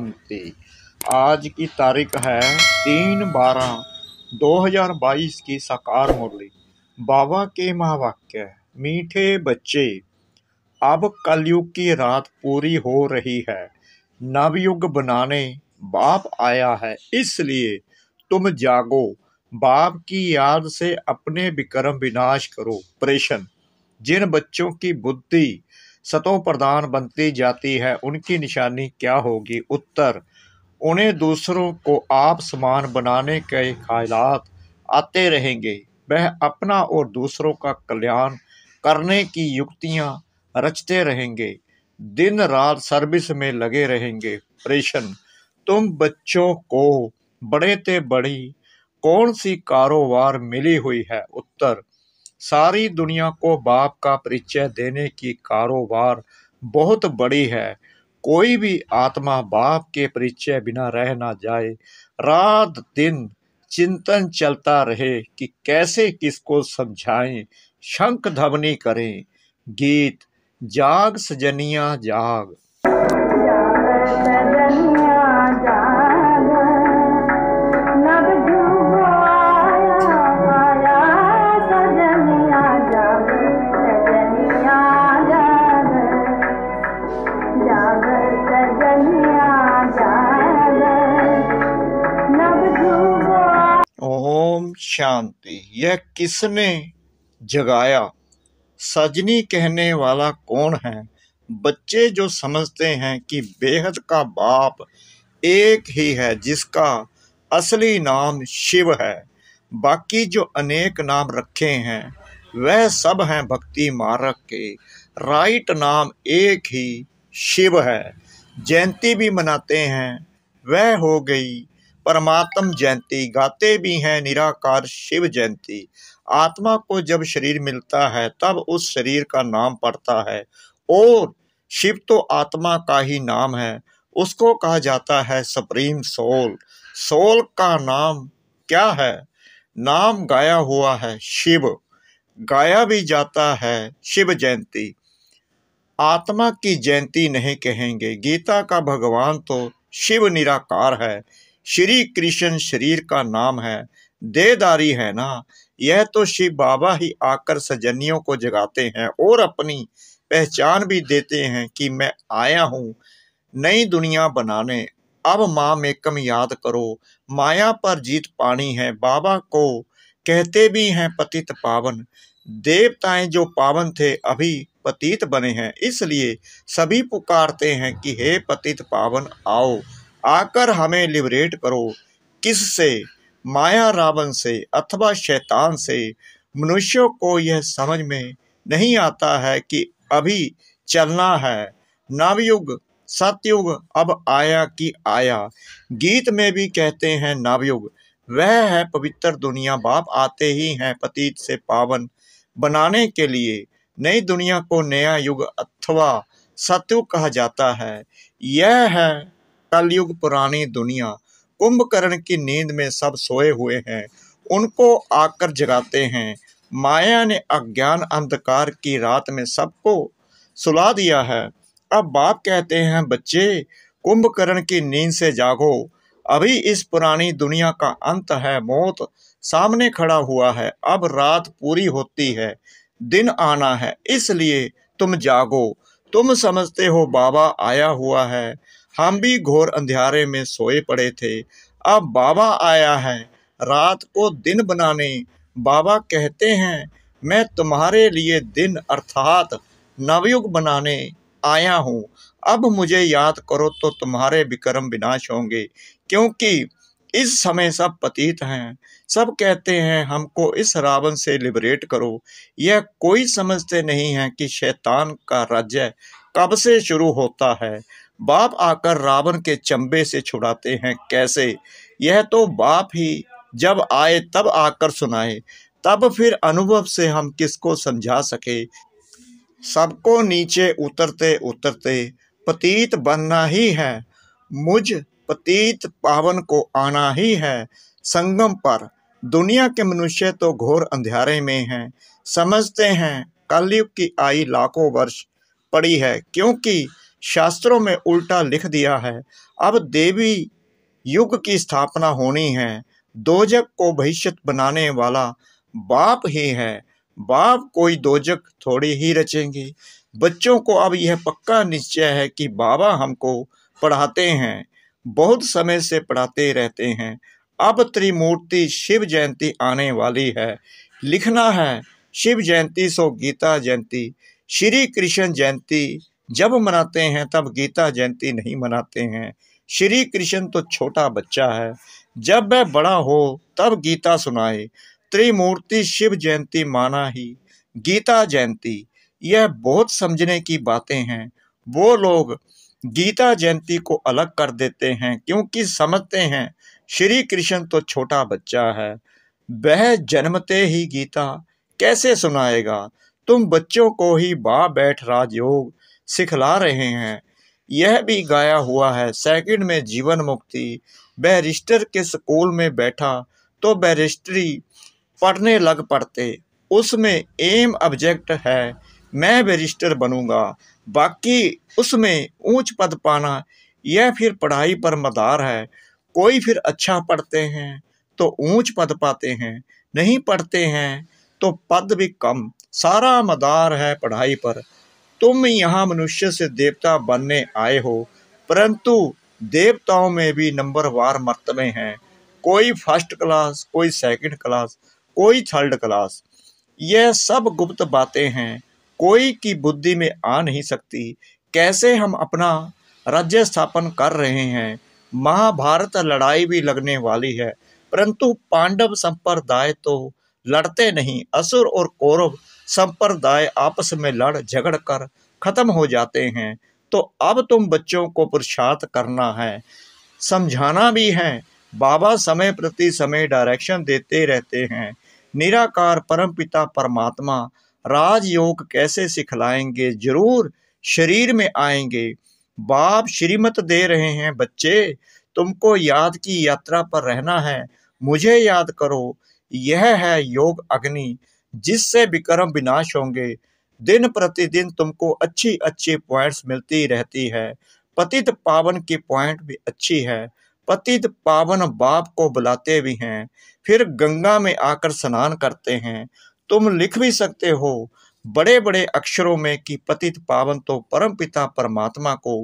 क्रांति आज की तारीख है तीन बारह दो हजार बाईस की साकार मुरली बाबा के महावाक्य मीठे बच्चे अब कलयुग की रात पूरी हो रही है नवयुग बनाने बाप आया है इसलिए तुम जागो बाप की याद से अपने विक्रम विनाश करो प्रेशन जिन बच्चों की बुद्धि सतों प्रधान बनती जाती है उनकी निशानी क्या होगी उत्तर उन्हें दूसरों को आप समान बनाने के ख्यालात आते रहेंगे वह अपना और दूसरों का कल्याण करने की युक्तियां रचते रहेंगे दिन रात सर्विस में लगे रहेंगे प्रेशन तुम बच्चों को बड़े ते बड़ी कौन सी कारोबार मिली हुई है उत्तर सारी दुनिया को बाप का परिचय देने की कारोबार बहुत बड़ी है कोई भी आत्मा बाप के परिचय बिना रह ना जाए रात दिन चिंतन चलता रहे कि कैसे किसको समझाएं शंख ध्वनि करें गीत जाग सजनिया जाग ओम शांति यह किसने जगाया सजनी कहने वाला कौन है बच्चे जो समझते हैं कि बेहद का बाप एक ही है जिसका असली नाम शिव है बाकी जो अनेक नाम रखे हैं वह सब हैं भक्ति मारक के राइट नाम एक ही शिव है जयंती भी मनाते हैं वह हो गई परमात्म जयंती गाते भी हैं निराकार शिव जयंती आत्मा को जब शरीर मिलता है तब उस शरीर का नाम पड़ता है और शिव तो आत्मा का ही नाम है उसको कहा जाता है सुप्रीम सोल सोल का नाम क्या है नाम गाया हुआ है शिव गाया भी जाता है शिव जयंती आत्मा की जयंती नहीं कहेंगे गीता का भगवान तो शिव निराकार है श्री कृष्ण शरीर का नाम है देदारी है ना यह तो शिव बाबा ही आकर सजनियों को जगाते हैं और अपनी पहचान भी देते हैं कि मैं आया हूँ नई दुनिया बनाने अब माँ मेकम याद करो माया पर जीत पानी है बाबा को कहते भी हैं पतित पावन देवताएं जो पावन थे अभी पतित बने हैं इसलिए सभी पुकारते हैं कि हे पतित पावन आओ आकर हमें लिबरेट करो किस से माया रावण से अथवा शैतान से मनुष्यों को यह समझ में नहीं आता है कि अभी चलना है नवयुग सतयुग अब आया कि आया गीत में भी कहते हैं नवयुग वह है पवित्र दुनिया बाप आते ही हैं पतीत से पावन बनाने के लिए नई दुनिया को नया युग अथवा सत्युग कहा जाता है यह है कलयुग पुरानी दुनिया कुंभकर्ण की नींद में सब सोए हुए हैं उनको आकर जगाते हैं माया ने अज्ञान अंधकार की रात में सबको सुला दिया है अब बाप कहते हैं बच्चे कुंभकर्ण की नींद से जागो अभी इस पुरानी दुनिया का अंत है मौत सामने खड़ा हुआ है अब रात पूरी होती है दिन आना है इसलिए तुम जागो तुम समझते हो बाबा आया हुआ है हम भी घोर अंधेरे में सोए पड़े थे अब बाबा आया है रात को दिन बनाने बाबा कहते हैं मैं तुम्हारे लिए दिन अर्थात नवयुग बनाने आया हूँ अब मुझे याद करो तो तुम्हारे विक्रम विनाश होंगे क्योंकि इस समय सब पतित हैं सब कहते हैं हमको इस रावण से लिबरेट करो यह कोई समझते नहीं है कि शैतान का राज्य कब से शुरू होता है बाप आकर रावण के चंबे से छुड़ाते हैं कैसे यह तो बाप ही जब आए तब आकर सुनाए तब फिर अनुभव से हम किसको समझा सके सबको नीचे उतरते उतरते पतीत बनना ही है मुझ पतीत पावन को आना ही है संगम पर दुनिया के मनुष्य तो घोर अंधेरे में हैं समझते हैं कलयुग की आई लाखों वर्ष पड़ी है क्योंकि शास्त्रों में उल्टा लिख दिया है अब देवी युग की स्थापना होनी है दोजक को भविष्य बनाने वाला बाप ही है बाप कोई दोजक थोड़ी ही रचेंगे बच्चों को अब यह पक्का निश्चय है कि बाबा हमको पढ़ाते हैं बहुत समय से पढ़ाते रहते हैं अब त्रिमूर्ति शिव जयंती आने वाली है लिखना है शिव जयंती सो गीता जयंती श्री कृष्ण जयंती जब मनाते हैं तब गीता जयंती नहीं मनाते हैं श्री कृष्ण तो छोटा बच्चा है जब वह बड़ा हो तब गीता सुनाए त्रिमूर्ति शिव जयंती माना ही गीता जयंती यह बहुत समझने की बातें हैं वो लोग गीता जयंती को अलग कर देते हैं क्योंकि समझते हैं श्री कृष्ण तो छोटा बच्चा है वह जन्मते ही गीता कैसे सुनाएगा तुम बच्चों को ही बा बैठ राजयोग सिखला रहे हैं यह भी गाया हुआ है सेकंड में जीवन मुक्ति बैरिस्टर के स्कूल में बैठा तो बैरिस्टरी पढ़ने लग पड़ते उसमें एम ऑब्जेक्ट है मैं बैरिस्टर बनूंगा बाकी उसमें ऊंच पद पाना यह फिर पढ़ाई पर मदार है कोई फिर अच्छा पढ़ते हैं तो ऊंच पद पाते हैं नहीं पढ़ते हैं तो पद भी कम सारा मदार है पढ़ाई पर तुम यहाँ मनुष्य से देवता बनने आए हो परंतु देवताओं में भी नंबर वार मरतबे हैं कोई फर्स्ट क्लास कोई सेकंड क्लास कोई थर्ड क्लास यह सब गुप्त बातें हैं कोई की बुद्धि में आ नहीं सकती कैसे हम अपना राज्य स्थापन कर रहे हैं महाभारत लड़ाई भी लगने वाली है परंतु पांडव संप्रदाय तो लड़ते नहीं असुर और कौरव संप्रदाय आपस में लड़ झगड़ कर खत्म हो जाते हैं तो अब तुम बच्चों को पुरुषार्थ करना है समझाना भी है बाबा समय प्रति समय डायरेक्शन देते रहते हैं निराकार परमपिता परमात्मा राजयोग कैसे सिखलाएंगे जरूर शरीर में आएंगे बाप श्रीमत दे रहे हैं बच्चे तुमको याद की यात्रा पर रहना है मुझे याद करो यह है योग अग्नि जिससे विक्रम विनाश होंगे दिन प्रतिदिन तुमको अच्छी अच्छी पॉइंट्स मिलती रहती है पतित पावन की पॉइंट भी अच्छी है पतित पावन बाप को बुलाते भी हैं फिर गंगा में आकर स्नान करते हैं तुम लिख भी सकते हो बड़े बड़े अक्षरों में कि पतित पावन तो परम पिता परमात्मा को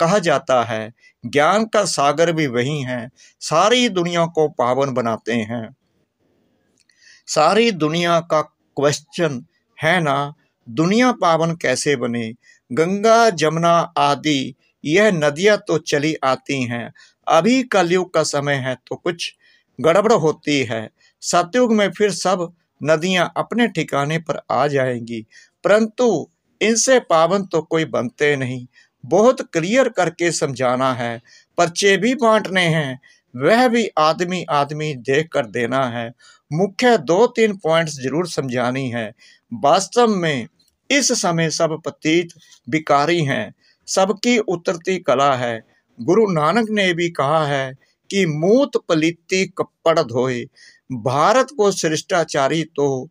कहा जाता है ज्ञान का सागर भी वही है सारी दुनिया को पावन बनाते हैं सारी दुनिया का क्वेश्चन है ना दुनिया पावन कैसे बने गंगा जमुना आदि यह नदियां तो चली आती हैं अभी कलयुग का समय है तो कुछ गड़बड़ होती है सतयुग में फिर सब नदियां अपने ठिकाने पर आ जाएंगी परंतु इनसे पावन तो कोई बनते नहीं बहुत क्लियर करके समझाना है पर्चे भी बांटने हैं वह भी आदमी आदमी देख कर देना है मुख्य दो तीन पॉइंट्स जरूर समझानी है वास्तव में इस समय सब पतीत बिकारी हैं सबकी उतरती कला है गुरु नानक ने भी कहा है कि मूत पलीती कपड़ धोए भारत को श्रिष्टाचारी तो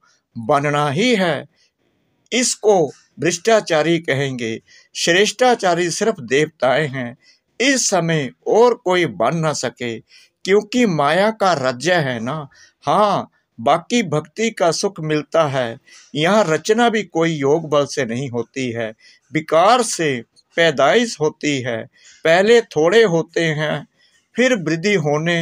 बनना ही है इसको भ्रष्टाचारी कहेंगे श्रेष्ठाचारी सिर्फ देवताएं हैं इस समय और कोई बन ना सके क्योंकि माया का राज्य है ना हाँ बाकी भक्ति का सुख मिलता है यहाँ रचना भी कोई योग बल से नहीं होती है विकार से पैदाइश होती है पहले थोड़े होते हैं फिर वृद्धि होने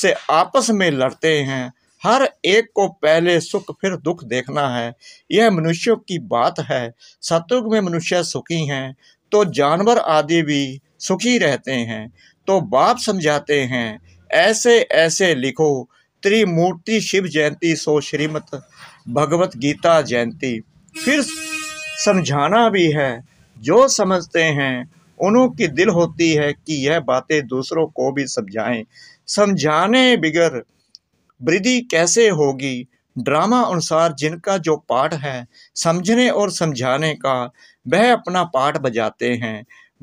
से आपस में लड़ते हैं हर एक को पहले सुख फिर दुख देखना है यह मनुष्यों की बात है सतयुग में मनुष्य सुखी हैं तो जानवर आदि भी सुखी रहते हैं तो बाप समझाते हैं ऐसे ऐसे लिखो त्रिमूर्ति शिव जयंती सो श्रीमत भगवत गीता जयंती फिर समझाना भी है जो समझते हैं उनकी की दिल होती है कि यह बातें दूसरों को भी समझाएं समझाने बिगर वृद्धि कैसे होगी ड्रामा अनुसार जिनका जो पाठ है समझने और समझाने का वह अपना पाठ बजाते हैं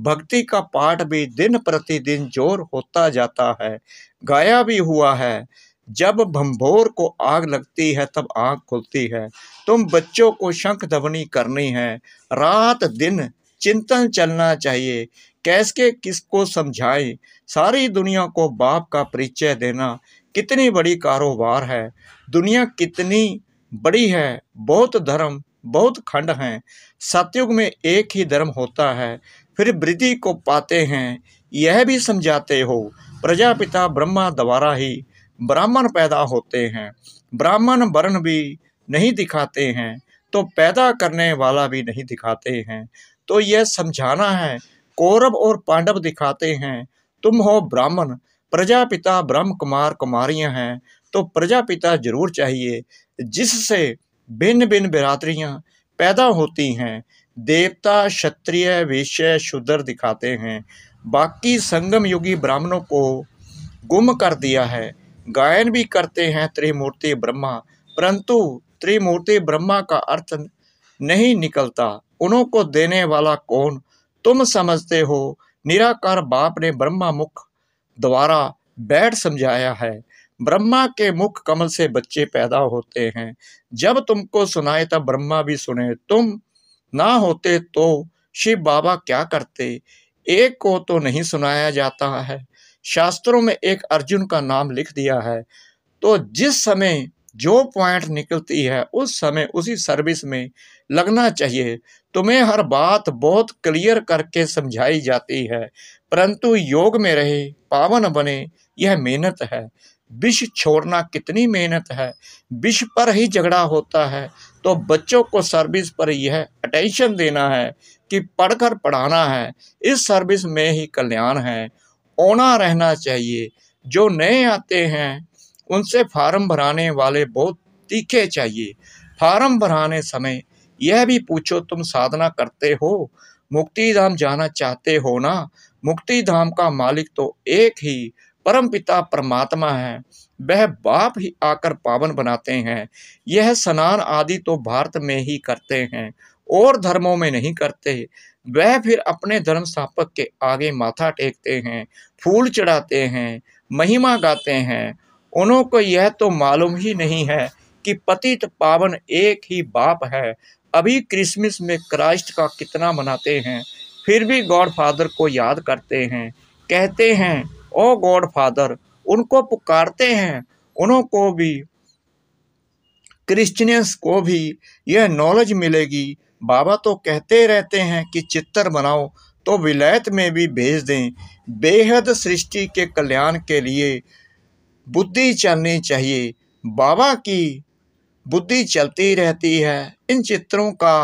भक्ति का पाठ भी दिन प्रतिदिन जोर होता जाता है गाया भी हुआ है जब भंभोर को आग लगती है तब आग खुलती है तुम बच्चों को शंख दबनी करनी है रात दिन चिंतन चलना चाहिए कैसके किसको समझाएं सारी दुनिया को बाप का परिचय देना कितनी बड़ी कारोबार है दुनिया कितनी बड़ी है बहुत धर्म बहुत खंड हैं सतयुग में एक ही धर्म होता है फिर वृद्धि को पाते हैं यह भी समझाते हो प्रजापिता ब्रह्मा द्वारा ही ब्राह्मण पैदा होते हैं ब्राह्मण वर्ण भी नहीं दिखाते हैं तो पैदा करने वाला भी नहीं दिखाते हैं तो यह समझाना है कौरव और पांडव दिखाते हैं तुम हो ब्राह्मण प्रजापिता ब्रह्म कुमार कुमारियाँ हैं तो प्रजापिता जरूर चाहिए जिससे भिन्न भिन्न बिरादरियाँ पैदा होती हैं देवता क्षत्रिय वैश्य शुद्र दिखाते हैं बाकी संगम युगी ब्राह्मणों को गुम कर दिया है गायन भी करते हैं त्रिमूर्ति ब्रह्मा परंतु त्रिमूर्ति ब्रह्मा का अर्थ नहीं निकलता उनको देने वाला कौन तुम समझते हो निराकार बाप ने ब्रह्मा मुख द्वारा बैठ समझाया है ब्रह्मा के मुख कमल से बच्चे पैदा होते हैं जब तुमको सुनाए तब ब्रह्मा भी सुने तुम ना होते तो शिव बाबा क्या करते एक को तो नहीं सुनाया जाता है शास्त्रों में एक अर्जुन का नाम लिख दिया है तो जिस समय जो पॉइंट निकलती है उस समय उसी सर्विस में लगना चाहिए तुम्हें हर बात बहुत क्लियर करके समझाई जाती है परंतु योग में रहे पावन बने यह मेहनत है विष छोड़ना कितनी मेहनत है विष पर ही झगड़ा होता है तो बच्चों को सर्विस पर यह अटेंशन देना है कि पढ़कर पढ़ाना है इस सर्विस में ही कल्याण है ओना रहना चाहिए जो नए आते हैं उनसे फार्म भराने वाले बहुत तीखे चाहिए फार्म भराने समय यह भी पूछो तुम साधना करते हो मुक्ति धाम जाना चाहते हो ना मुक्ति धाम का मालिक तो एक ही परम पिता परमात्मा है वह बाप ही आकर पावन बनाते हैं यह स्नान आदि तो भारत में ही करते हैं और धर्मों में नहीं करते वह फिर अपने धर्म स्थापक के आगे माथा टेकते हैं फूल चढ़ाते हैं महिमा गाते हैं उनको यह तो मालूम ही नहीं है कि पतित पावन एक ही बाप है अभी क्रिसमस में क्राइस्ट का कितना मनाते हैं फिर भी गॉड फादर को याद करते हैं कहते हैं ओ गॉड फादर उनको पुकारते हैं उनको भी क्रिश्चियंस को भी यह नॉलेज मिलेगी बाबा तो कहते रहते हैं कि चित्र बनाओ तो विलायत में भी भेज दें बेहद सृष्टि के कल्याण के लिए बुद्धि चलनी चाहिए बाबा की बुद्धि चलती रहती है इन चित्रों का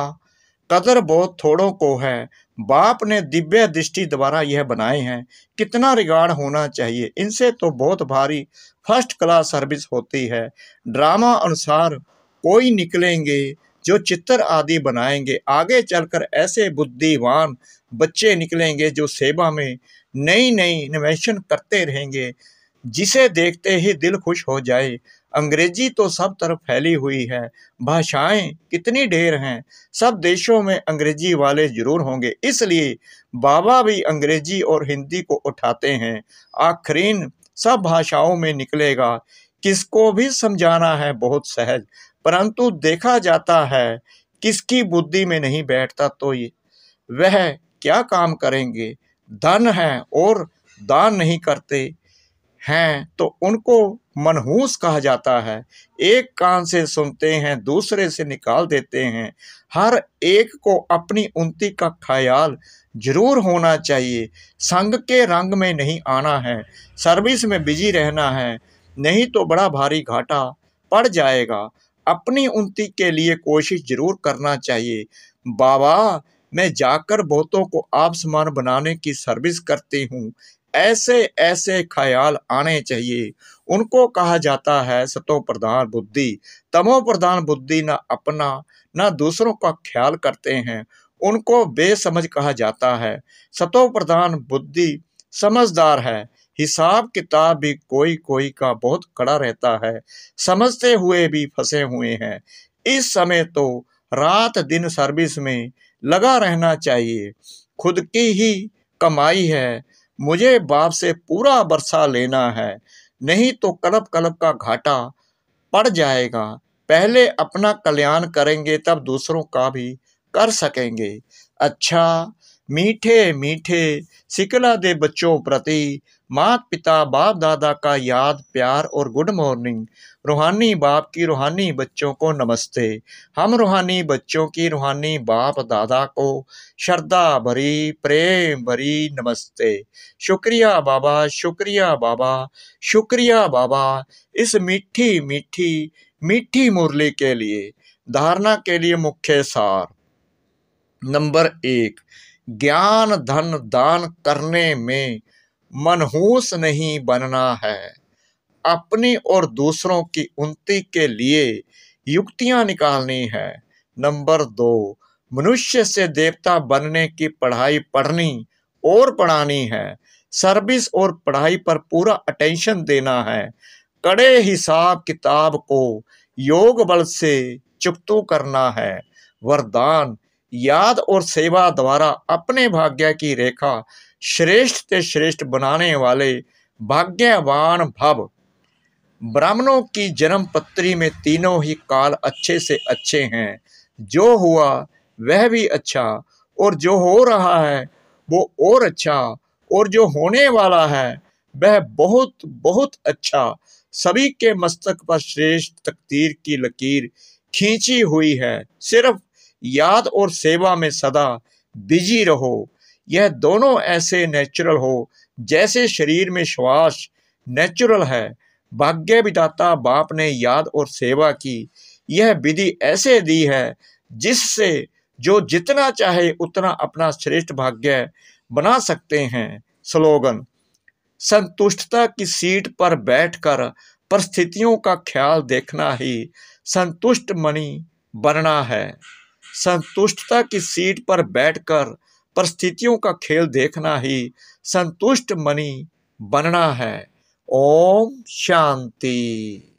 कदर बहुत थोड़ों को है बाप ने दिव्य दृष्टि द्वारा यह बनाए हैं कितना रिगार्ड होना चाहिए इनसे तो बहुत भारी फर्स्ट क्लास सर्विस होती है ड्रामा अनुसार कोई निकलेंगे जो चित्र आदि बनाएंगे आगे चलकर ऐसे बुद्धिवान बच्चे निकलेंगे जो सेवा में नई नई इन्वेशन करते रहेंगे जिसे देखते ही दिल खुश हो जाए अंग्रेजी तो सब तरफ फैली हुई है भाषाएं कितनी ढेर हैं सब देशों में अंग्रेजी वाले जरूर होंगे इसलिए बाबा भी अंग्रेजी और हिंदी को उठाते हैं आखरीन सब भाषाओं में निकलेगा किसको भी समझाना है बहुत सहज परंतु देखा जाता है किसकी बुद्धि में नहीं बैठता तो ये वह क्या काम करेंगे धन है और दान नहीं करते हैं तो उनको मनहूस कहा जाता है एक कान से सुनते हैं दूसरे से निकाल देते हैं हर एक को अपनी उन्नति का ख्याल जरूर होना चाहिए संग के रंग में नहीं आना है सर्विस में बिजी रहना है नहीं तो बड़ा भारी घाटा पड़ जाएगा अपनी उन्नति के लिए कोशिश जरूर करना चाहिए बाबा मैं जाकर बहुतों को आप समान बनाने की सर्विस करती हूँ ऐसे ऐसे ख्याल आने चाहिए उनको कहा जाता है सतो प्रधान बुद्धि तमो प्रधान बुद्धि ना अपना ना दूसरों का ख्याल करते हैं उनको बेसमझ कहा जाता है सतो प्रधान बुद्धि समझदार है हिसाब किताब भी कोई कोई का बहुत कड़ा रहता है समझते हुए भी फंसे हुए हैं इस समय तो रात दिन सर्विस में लगा रहना चाहिए खुद की ही कमाई है मुझे बाप से पूरा बरसा लेना है नहीं तो कलप कलप का घाटा पड़ जाएगा पहले अपना कल्याण करेंगे तब दूसरों का भी कर सकेंगे अच्छा मीठे मीठे सिकला दे बच्चों प्रति मात पिता बाप दादा का याद प्यार और गुड मॉर्निंग रूहानी बाप की रूहानी बच्चों को नमस्ते हम रूहानी बच्चों की रूहानी बाप दादा को श्रद्धा भरी प्रेम भरी नमस्ते शुक्रिया बाबा शुक्रिया बाबा शुक्रिया बाबा इस मीठी मीठी मीठी मुरली के लिए धारणा के लिए मुख्य सार नंबर एक ज्ञान धन दान करने में मनहूस नहीं बनना है अपनी और दूसरों की उन्नति के लिए युक्तियां निकालनी है नंबर दो मनुष्य से देवता बनने की पढ़ाई पढ़नी और पढ़ानी है सर्विस और पढ़ाई पर पूरा अटेंशन देना है कड़े हिसाब किताब को योग बल से चुकतू करना है वरदान याद और सेवा द्वारा अपने भाग्य की रेखा श्रेष्ठ से श्रेष्ठ बनाने वाले भाग्यवान भव ब्राह्मणों की जन्म पत्री में तीनों ही काल अच्छे से अच्छे हैं जो हुआ वह भी अच्छा और जो हो रहा है वो और अच्छा और जो होने वाला है वह बहुत बहुत अच्छा सभी के मस्तक पर श्रेष्ठ तकदीर की लकीर खींची हुई है सिर्फ याद और सेवा में सदा बिजी रहो यह दोनों ऐसे नेचुरल हो जैसे शरीर में श्वास नेचुरल है भाग्य विदाता बाप ने याद और सेवा की यह विधि ऐसे दी है जिससे जो जितना चाहे उतना अपना श्रेष्ठ भाग्य बना सकते हैं स्लोगन संतुष्टता की सीट पर बैठकर परिस्थितियों का ख्याल देखना ही संतुष्ट मणि बनना है संतुष्टता की सीट पर बैठकर परिस्थितियों का खेल देखना ही संतुष्ट मनी बनना है ओम शांति